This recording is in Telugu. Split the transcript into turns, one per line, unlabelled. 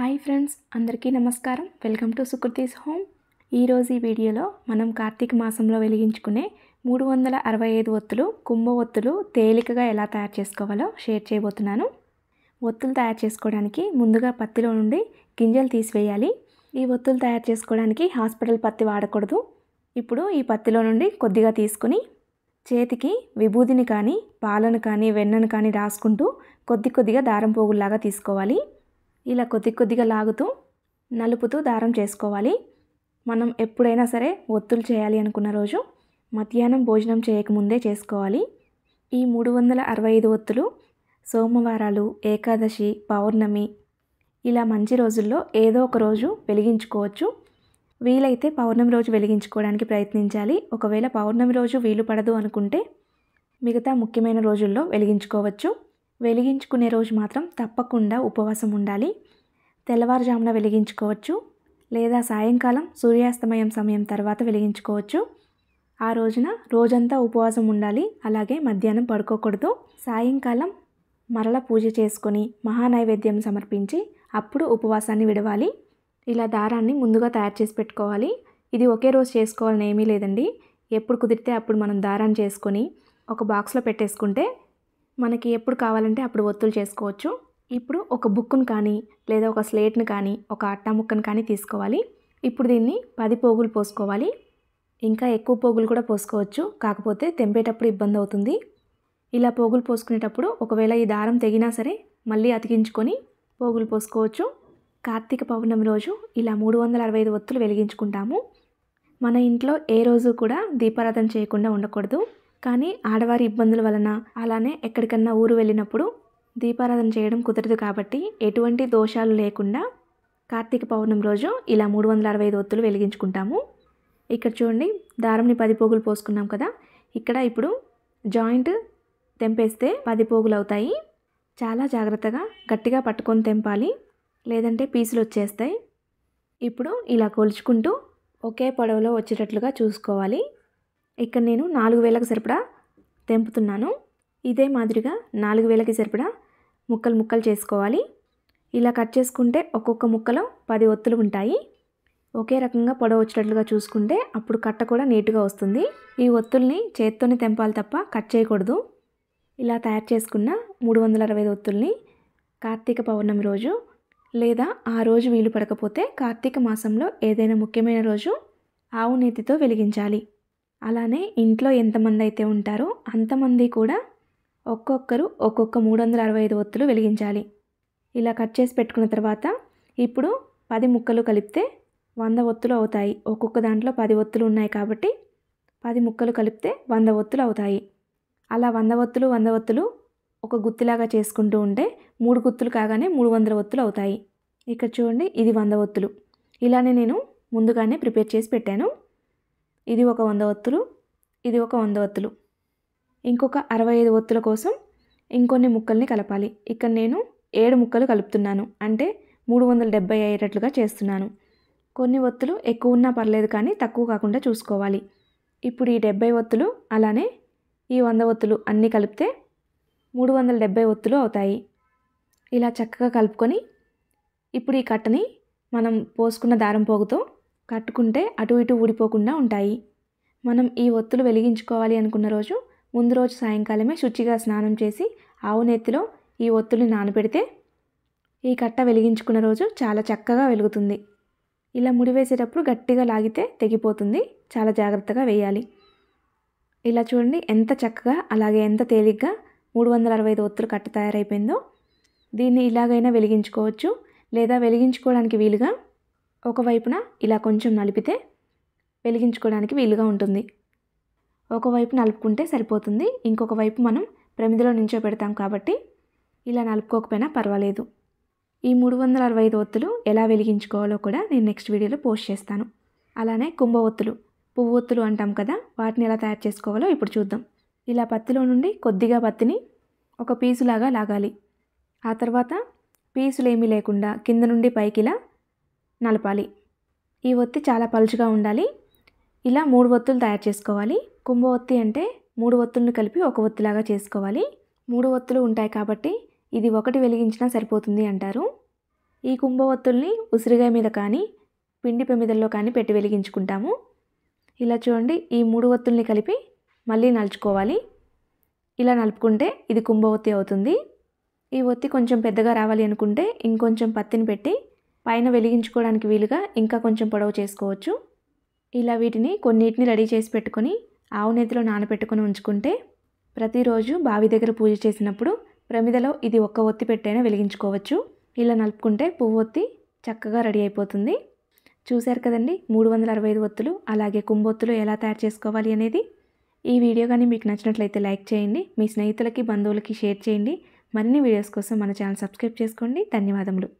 హాయ్ ఫ్రెండ్స్ అందరికీ నమస్కారం వెల్కమ్ టు సుకృతీస్ హోమ్ ఈరోజు ఈ వీడియోలో మనం కార్తీక మాసంలో వెలిగించుకునే మూడు వందల అరవై ఐదు ఒత్తులు కుంభ ఒత్తులు తేలికగా ఎలా తయారు చేసుకోవాలో షేర్ చేయబోతున్నాను ఒత్తులు తయారు చేసుకోవడానికి ముందుగా పత్తిలో నుండి గింజలు తీసివేయాలి ఈ ఒత్తులు తయారు చేసుకోవడానికి హాస్పిటల్ పత్తి వాడకూడదు ఇప్పుడు ఈ పత్తిలో నుండి కొద్దిగా తీసుకుని చేతికి విభూదిని కానీ పాలను కానీ వెన్నను కానీ రాసుకుంటూ కొద్ది కొద్దిగా దారం పోగుల్లాగా తీసుకోవాలి ఇలా కొద్ది కొద్దిగా లాగుతూ నలుపుతూ దారం చేసుకోవాలి మనం ఎప్పుడైనా సరే ఒత్తులు చేయాలి అనుకున్న రోజు మధ్యాహ్నం భోజనం చేయకముందే చేసుకోవాలి ఈ మూడు వందల అరవై ఐదు ఒత్తులు సోమవారాలు ఏకాదశి పౌర్ణమి ఇలా మంచి రోజుల్లో ఏదో ఒక రోజు వెలిగించుకోవచ్చు వీలైతే పౌర్ణమి రోజు వెలిగించుకోవడానికి ప్రయత్నించాలి ఒకవేళ పౌర్ణమి రోజు వీలు పడదు అనుకుంటే మిగతా ముఖ్యమైన రోజుల్లో వెలిగించుకోవచ్చు వెలిగించుకునే రోజు మాత్రం తప్పకుండా ఉపవాసం ఉండాలి తెల్లవారుజామున వెలిగించుకోవచ్చు లేదా సాయంకాలం సూర్యాస్తమయం సమయం తర్వాత వెలిగించుకోవచ్చు ఆ రోజున రోజంతా ఉపవాసం ఉండాలి అలాగే మధ్యాహ్నం పడుకోకూడదు సాయంకాలం మరల పూజ చేసుకొని మహానైవేద్యం సమర్పించి అప్పుడు ఉపవాసాన్ని విడవాలి ఇలా దారాన్ని ముందుగా తయారు చేసి పెట్టుకోవాలి ఇది ఒకే రోజు చేసుకోవాలని ఏమీ లేదండి ఎప్పుడు కుదిరితే అప్పుడు మనం దారాన్ని చేసుకొని ఒక బాక్స్లో పెట్టేసుకుంటే మనకి ఎప్పుడు కావాలంటే అప్పుడు ఒత్తులు చేసుకోవచ్చు ఇప్పుడు ఒక బుక్కును కానీ లేదా ఒక స్లేట్ను కానీ ఒక అట్టా ముక్కను కానీ తీసుకోవాలి ఇప్పుడు దీన్ని పది పోగులు పోసుకోవాలి ఇంకా ఎక్కువ పోగులు కూడా పోసుకోవచ్చు కాకపోతే తెంపేటప్పుడు ఇబ్బంది అవుతుంది ఇలా పోగులు పోసుకునేటప్పుడు ఒకవేళ ఈ దారం తెగినా సరే మళ్ళీ అతికించుకొని పోగులు పోసుకోవచ్చు కార్తీక పౌర్ణమి రోజు ఇలా మూడు వందల అరవై ఐదు ఒత్తులు వెలిగించుకుంటాము మన ఇంట్లో ఏ రోజు కూడా దీపారాధన చేయకుండా ఉండకూడదు కానీ ఆడవారి ఇబ్బందుల వలన అలానే ఎక్కడికన్నా ఊరు వెళ్ళినప్పుడు దీపారాధన చేయడం కుదరదు కాబట్టి ఎటువంటి దోషాలు లేకుండా కార్తీక పౌర్ణమి రోజు ఇలా మూడు వందల అరవై ఐదు ఒత్తులు వెలిగించుకుంటాము ఇక్కడ చూడండి దారంని పది పోగులు పోసుకున్నాం కదా ఇక్కడ ఇప్పుడు జాయింట్ తెంపేస్తే పది పోగులు అవుతాయి చాలా జాగ్రత్తగా గట్టిగా పట్టుకొని తెంపాలి లేదంటే పీసులు వచ్చేస్తాయి ఇప్పుడు ఇలా కొలుచుకుంటూ ఒకే పొడవులో వచ్చేటట్లుగా చూసుకోవాలి ఇక్కడ నేను నాలుగు వేలకు సరిపడా తెంపుతున్నాను ఇదే మాదిరిగా నాలుగు వేలకి సరిపడా ముక్కలు ముక్కలు చేసుకోవాలి ఇలా కట్ చేసుకుంటే ఒక్కొక్క ముక్కలో పది ఒత్తులు ఉంటాయి ఒకే రకంగా పొడవు వచ్చేటట్లుగా చూసుకుంటే అప్పుడు కట్ట కూడా నీట్గా వస్తుంది ఈ ఒత్తుల్ని చేత్తోనే తెంపాలి తప్ప కట్ చేయకూడదు ఇలా తయారు చేసుకున్న మూడు వందల అరవై ఒత్తుల్ని కార్తీక పౌర్ణమి రోజు లేదా ఆ రోజు వీలు పడకపోతే కార్తీక మాసంలో ఏదైనా ముఖ్యమైన రోజు ఆవు నేతితో వెలిగించాలి అలానే ఇంట్లో ఎంతమంది అయితే ఉంటారో అంతమంది కూడా ఒక్కొక్కరు ఒక్కొక్క మూడు వందల అరవై ఐదు ఒత్తులు వెలిగించాలి ఇలా కట్ చేసి పెట్టుకున్న తర్వాత ఇప్పుడు పది ముక్కలు కలిపితే వంద ఒత్తులు అవుతాయి ఒక్కొక్క దాంట్లో పది ఒత్తులు ఉన్నాయి కాబట్టి పది ముక్కలు కలిపితే వంద ఒత్తులు అవుతాయి అలా వంద ఒత్తులు వంద ఒత్తులు ఒక గుత్తిలాగా చేసుకుంటూ ఉంటే మూడు గుత్తులు కాగానే మూడు వందల ఒత్తులు అవుతాయి ఇక్కడ చూడండి ఇది వంద ఒత్తులు ఇలానే నేను ముందుగానే ప్రిపేర్ చేసి పెట్టాను ఇది ఒక వంద ఒత్తులు ఇది ఒక వంద ఒత్తులు ఇంకొక అరవై ఐదు ఒత్తుల కోసం ఇంకొన్ని ముక్కల్ని కలపాలి ఇక్కడ నేను ఏడు ముక్కలు కలుపుతున్నాను అంటే మూడు వందల డెబ్బై అయ్యేటట్లుగా చేస్తున్నాను కొన్ని ఒత్తులు ఎక్కువ ఉన్నా పర్లేదు కానీ తక్కువ కాకుండా చూసుకోవాలి ఇప్పుడు ఈ డెబ్బై ఒత్తులు అలానే ఈ వంద ఒత్తులు అన్నీ కలిపితే మూడు వందల డెబ్బై ఒత్తులు అవుతాయి ఇలా చక్కగా కలుపుకొని ఇప్పుడు ఈ కట్టని మనం పోసుకున్న దారం పోగుతో కట్టుకుంటే అటు ఇటు ఊడిపోకుండా ఉంటాయి మనం ఈ ఒత్తులు వెలిగించుకోవాలి అనుకున్న రోజు ముందు రోజు సాయంకాలమే శుచిగా స్నానం చేసి ఆవు నెత్తిలో ఈ ఒత్తుల్ని నానబెడితే ఈ కట్ట వెలిగించుకున్న రోజు చాలా చక్కగా వెలుగుతుంది ఇలా ముడివేసేటప్పుడు గట్టిగా లాగితే తెగిపోతుంది చాలా జాగ్రత్తగా వేయాలి ఇలా చూడండి ఎంత చక్కగా అలాగే ఎంత తేలిగ్గా మూడు వందల అరవై ఐదు ఒత్తులు కట్ట తయారైపోయిందో దీన్ని ఇలాగైనా వెలిగించుకోవచ్చు లేదా వెలిగించుకోవడానికి వీలుగా ఒకవైపున ఇలా కొంచెం నలిపితే వెలిగించుకోవడానికి వీలుగా ఉంటుంది ఒకవైపు నలుపుకుంటే సరిపోతుంది ఇంకొక వైపు మనం ప్రమిదలో నుంచో పెడతాం కాబట్టి ఇలా నలుపుకోకపోయినా పర్వాలేదు ఈ మూడు వందల అరవై ఐదు ఒత్తులు ఎలా వెలిగించుకోవాలో కూడా నేను నెక్స్ట్ వీడియోలో పోస్ట్ చేస్తాను అలానే కుంభ ఒత్తులు పువ్వు ఒత్తులు అంటాం కదా వాటిని ఎలా తయారు చేసుకోవాలో ఇప్పుడు చూద్దాం ఇలా పత్తిలో నుండి కొద్దిగా పత్తిని ఒక పీసులాగా లాగాలి ఆ తర్వాత పీసులు ఏమీ లేకుండా కింద నుండి పైకిలా నలపాలి ఈ ఒత్తి చాలా పలుచుగా ఉండాలి ఇలా మూడు ఒత్తులు తయారు చేసుకోవాలి కుంభ ఒత్తి అంటే మూడు ఒత్తులను కలిపి ఒక ఒత్తిలాగా చేసుకోవాలి మూడు ఒత్తులు ఉంటాయి కాబట్టి ఇది ఒకటి వెలిగించినా సరిపోతుంది అంటారు ఈ కుంభ ఒత్తుల్ని ఉసిరిగాయ మీద కానీ పిండి పెమిదల్లో కానీ పెట్టి వెలిగించుకుంటాము ఇలా చూడండి ఈ మూడు ఒత్తుల్ని కలిపి మళ్ళీ నలుచుకోవాలి ఇలా నలుపుకుంటే ఇది కుంభ ఒత్తి అవుతుంది ఈ ఒత్తి కొంచెం పెద్దగా రావాలి అనుకుంటే ఇంకొంచెం పత్తిని పెట్టి పైన వెలిగించుకోవడానికి వీలుగా ఇంకా కొంచెం పొడవు చేసుకోవచ్చు ఇలా వీటిని కొన్నిటిని రెడీ చేసి పెట్టుకొని ఆవు నేతిలో నానబెట్టుకొని ఉంచుకుంటే ప్రతిరోజు బావి దగ్గర పూజ చేసినప్పుడు ప్రమిదలో ఇది ఒక్క ఒత్తి పెట్టైనా వెలిగించుకోవచ్చు ఇలా నలుపుకుంటే పువ్వు ఒత్తి చక్కగా రెడీ అయిపోతుంది చూశారు కదండి మూడు వందల అరవై ఐదు ఒత్తులు అలాగే కుంబొత్తులు ఎలా తయారు చేసుకోవాలి అనేది ఈ వీడియో కానీ మీకు నచ్చినట్లయితే లైక్ చేయండి మీ స్నేహితులకి బంధువులకి షేర్ చేయండి మరిన్ని వీడియోస్ కోసం మన ఛానల్ సబ్స్క్రైబ్ చేసుకోండి ధన్యవాదములు